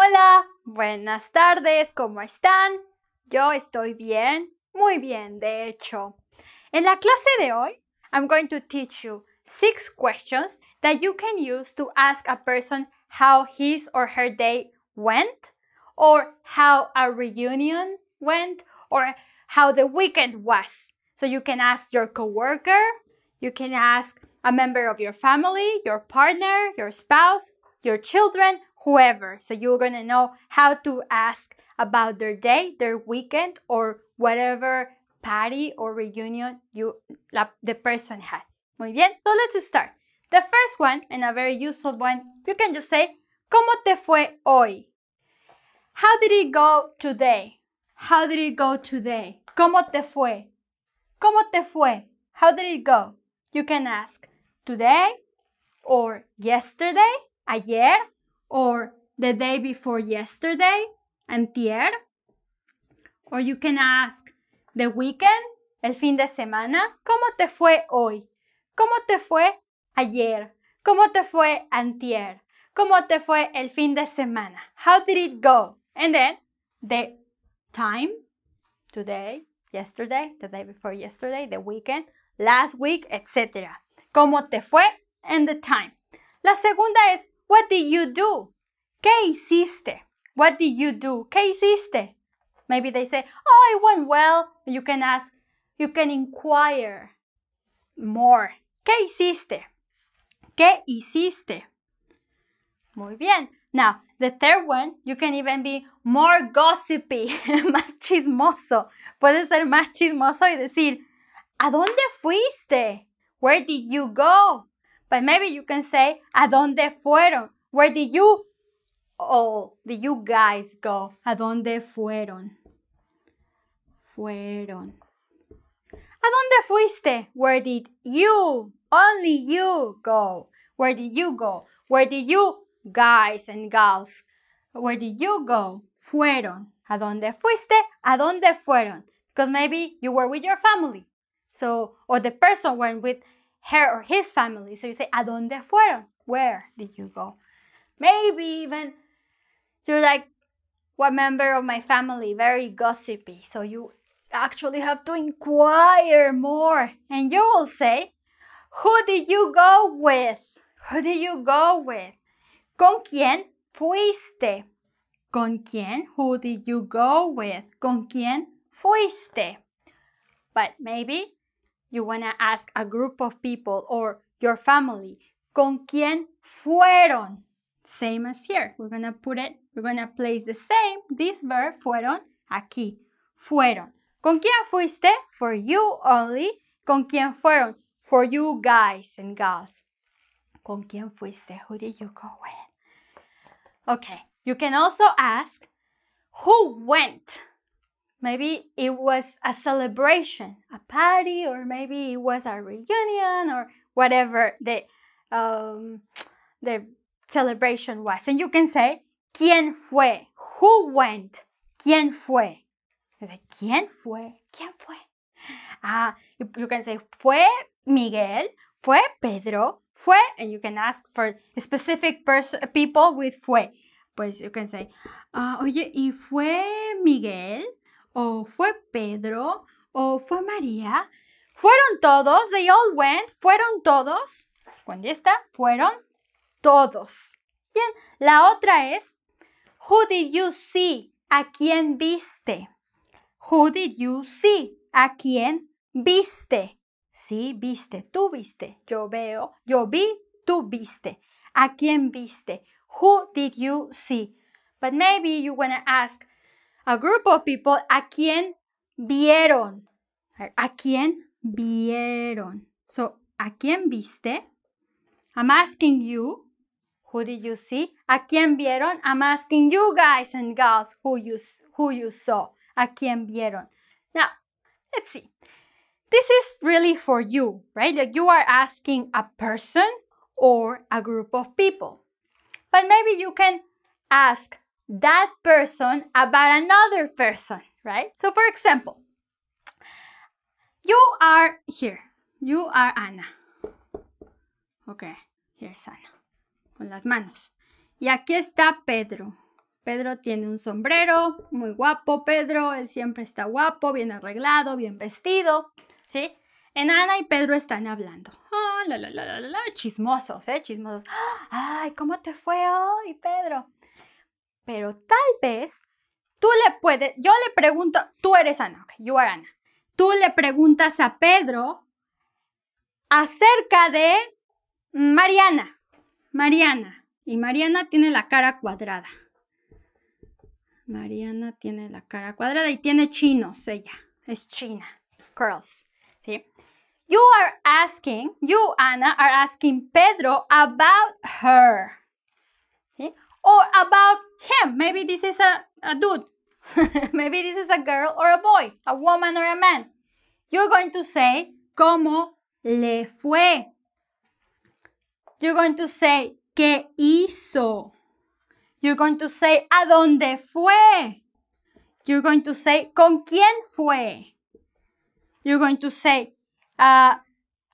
Hola, buenas tardes, ¿cómo están? Yo estoy bien, muy bien, de hecho. En la clase de hoy, I'm going to teach you six questions that you can use to ask a person how his or her day went, or how a reunion went, or how the weekend was. So you can ask your coworker, you can ask a member of your family, your partner, your spouse, your children, whoever. So you're going to know how to ask about their day, their weekend, or whatever party or reunion you la, the person had. Muy bien, so let's start. The first one, and a very useful one, you can just say, ¿Cómo te fue hoy? How did it go today? How did it go today? ¿Cómo te fue? ¿Cómo te fue? How did it go? You can ask today or yesterday, ayer, or the day before yesterday, antier. Or you can ask the weekend, el fin de semana. ¿Cómo te fue hoy? ¿Cómo te fue ayer? ¿Cómo te fue antier? ¿Cómo te fue el fin de semana? How did it go? And then the time, today, yesterday, the day before yesterday, the weekend, last week, etc. ¿Cómo te fue? And the time. La segunda es what did you do? ¿Qué hiciste? What did you do? ¿Qué hiciste? Maybe they say, Oh, it went well. You can ask, you can inquire more. ¿Qué hiciste? ¿Qué hiciste? Muy bien. Now, the third one, you can even be more gossipy, más chismoso. Puedes ser más chismoso y decir, ¿A dónde fuiste? Where did you go? But maybe you can say, ¿A dónde fueron? Where did you all, oh, did you guys go? ¿A dónde fueron? Fueron. ¿A dónde fuiste? Where did you, only you go? Where did you go? Where did you guys and gals? Where did you go? Fueron. ¿A dónde fuiste? ¿A dónde fueron? Because maybe you were with your family. So, or the person went with her or his family. So you say, ¿A dónde fueron? Where did you go? Maybe even you're like, what member of my family? Very gossipy. So you actually have to inquire more. And you will say, who did you go with? Who did you go with? ¿Con quién fuiste? ¿Con quién? Who did you go with? ¿Con quién fuiste? But maybe you want to ask a group of people or your family, ¿con quién fueron? Same as here. We're going to put it, we're going to place the same, this verb, fueron, aquí. Fueron. ¿Con quién fuiste? For you only. ¿Con quién fueron? For you guys and girls. ¿Con quién fuiste? Who did you go with? Okay. You can also ask, who went? Maybe it was a celebration, a party, or maybe it was a reunion or whatever the, um, the celebration was. And you can say, ¿Quién fue? Who went? ¿Quién fue? ¿Quién fue? ¿Quién fue? Ah, you, you can say, fue Miguel, fue Pedro, fue, and you can ask for specific people with fue. Pues you can say, uh, oye, ¿y fue Miguel? o fue Pedro, o fue María. Fueron todos, they all went, fueron todos. está. fueron todos. Bien, la otra es, who did you see? ¿A quién viste? Who did you see? ¿A quién viste? Sí, viste, tú viste. Yo veo, yo vi, tú viste. ¿A quién viste? Who did you see? But maybe you want to ask, a group of people a quien vieron. A quien vieron. So, a quien viste? I'm asking you, who did you see? A quien vieron? I'm asking you guys and girls who you, who you saw. A quien vieron? Now, let's see. This is really for you, right? Like you are asking a person or a group of people. But maybe you can ask that person about another person, right? So, for example, you are here. You are Ana. Okay, here's Ana. Con las manos. Y aquí está Pedro. Pedro tiene un sombrero, muy guapo Pedro, él siempre está guapo, bien arreglado, bien vestido, ¿sí? En Ana y Pedro están hablando. Ah, la, la, la, la, la, chismosos, ¿eh? Chismosos. ¡Ah! Ay, ¿cómo te fue hoy, Pedro? Pero tal vez tú le puedes, yo le pregunto, tú eres Ana, yo Ana. Tú le preguntas a Pedro acerca de Mariana. Mariana. Y Mariana tiene la cara cuadrada. Mariana tiene la cara cuadrada y tiene chinos ella. Es china. Curls. ¿Sí? You are asking, you, Ana, are asking Pedro about her. or about him. Maybe this is a, a dude. Maybe this is a girl or a boy, a woman or a man. You're going to say, ¿Cómo le fue? You're going to say, ¿Qué hizo? You're going to say, ¿A dónde fue? You're going to say, ¿Con quién fue? You're going to say, uh,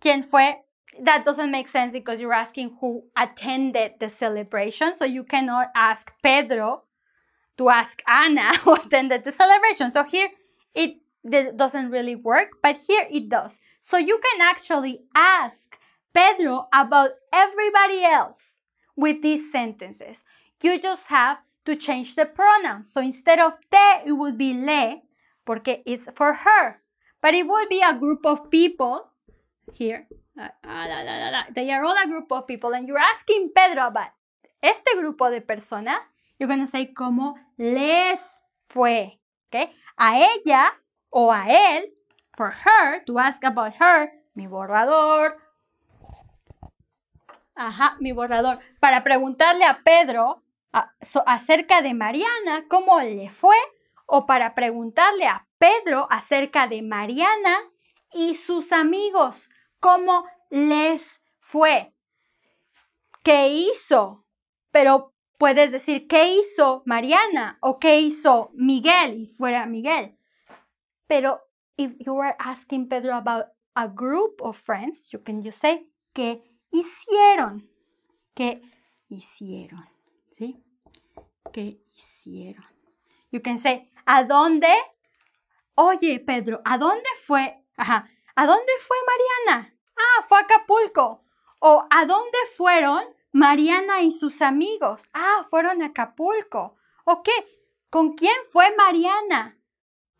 ¿Quién fue? that doesn't make sense because you're asking who attended the celebration. So you cannot ask Pedro to ask Ana who attended the celebration. So here it doesn't really work, but here it does. So you can actually ask Pedro about everybody else with these sentences. You just have to change the pronoun. So instead of te, it would be le, porque it's for her. But it would be a group of people here. Ah, ah, they are all a group of people, and you're asking Pedro about este grupo de personas. You're going to say cómo les fue. A ella o a él, for her, to ask about her, mi borrador. Ajá, mi borrador. Para preguntarle a Pedro acerca de Mariana, cómo le fue, o para preguntarle a Pedro acerca de Mariana y sus amigos cómo les fue, qué hizo, pero puedes decir qué hizo Mariana o qué hizo Miguel y fuera Miguel. Pero if you were asking Pedro about a group of friends, you can just say qué hicieron, qué hicieron, ¿sí? ¿Qué hicieron? You can say, ¿a dónde? Oye, Pedro, ¿a dónde fue? Ajá, ¿A dónde fue Mariana? Ah, fue a Acapulco. O ¿a dónde fueron Mariana y sus amigos? Ah, fueron a Acapulco. ¿O qué? ¿Con quién fue Mariana?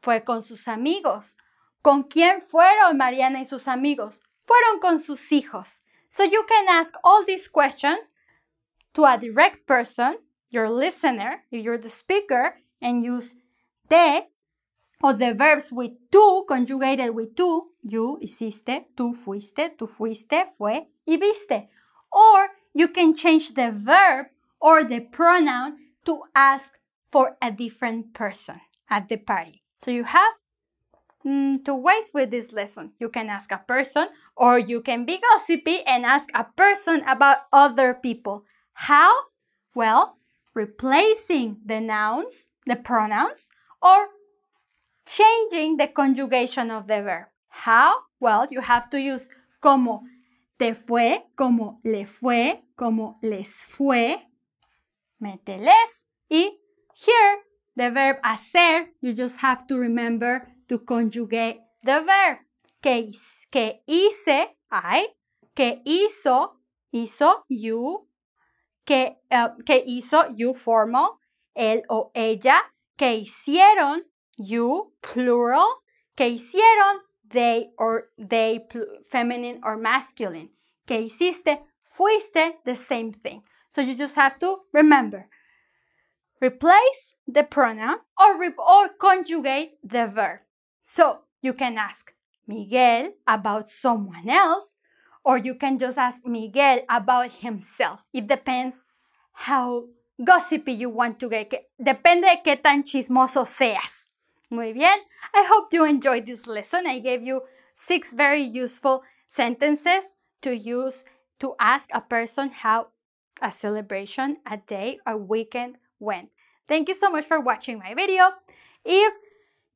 Fue con sus amigos. ¿Con quién fueron Mariana y sus amigos? Fueron con sus hijos. So you can ask all these questions to a direct person, your listener, if you're the speaker, and use TE or the verbs with to conjugated with tú, you hiciste, tú fuiste, tú fuiste, fue, y viste. Or you can change the verb or the pronoun to ask for a different person at the party. So you have mm, two ways with this lesson. You can ask a person or you can be gossipy and ask a person about other people. How? Well, replacing the nouns, the pronouns, or changing the conjugation of the verb. How? Well, you have to use como te fue, como le fue, como les fue. Mételes. Y here, the verb hacer, you just have to remember to conjugate the verb. Que, que hice, I. Que hizo, hizo, you. Que, eh, que hizo, you formal, él o ella. Que hicieron, you, plural. ¿Qué hicieron? They or they, feminine or masculine. ¿Qué hiciste? Fuiste, the same thing. So you just have to remember. Replace the pronoun or, or conjugate the verb. So you can ask Miguel about someone else or you can just ask Miguel about himself. It depends how gossipy you want to get. Depende de qué tan chismoso seas. Muy bien. I hope you enjoyed this lesson. I gave you six very useful sentences to use to ask a person how a celebration, a day, a weekend went. Thank you so much for watching my video. If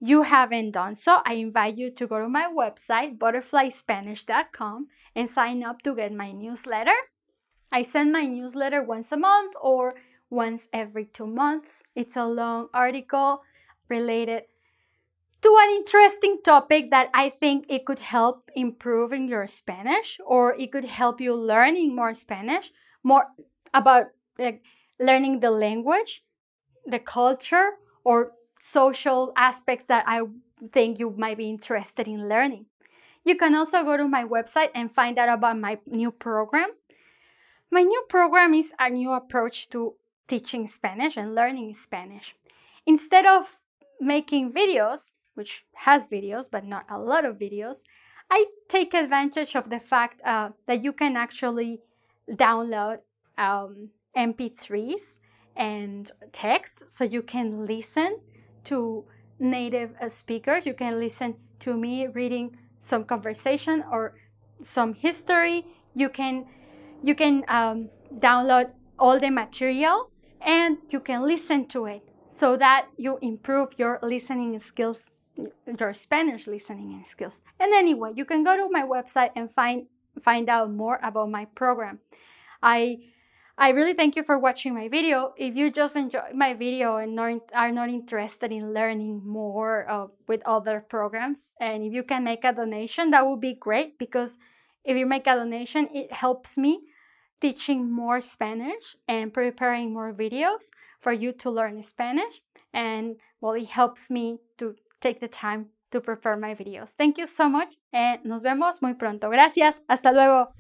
you haven't done so, I invite you to go to my website, butterflyspanish.com, and sign up to get my newsletter. I send my newsletter once a month or once every two months. It's a long article related to an interesting topic that I think it could help improving your Spanish or it could help you learning more Spanish, more about like learning the language, the culture or social aspects that I think you might be interested in learning. You can also go to my website and find out about my new program. My new program is a new approach to teaching Spanish and learning Spanish. Instead of making videos, which has videos but not a lot of videos, I take advantage of the fact uh, that you can actually download um, MP3s and text so you can listen to native uh, speakers. You can listen to me reading some conversation or some history. You can you can um, download all the material and you can listen to it so that you improve your listening skills your Spanish listening skills. And anyway, you can go to my website and find find out more about my program. I I really thank you for watching my video. If you just enjoy my video and not, are not interested in learning more uh, with other programs, and if you can make a donation, that would be great because if you make a donation, it helps me teaching more Spanish and preparing more videos for you to learn Spanish. And well, it helps me to take the time to prefer my videos. Thank you so much. and eh, nos vemos muy pronto. Gracias. Hasta luego.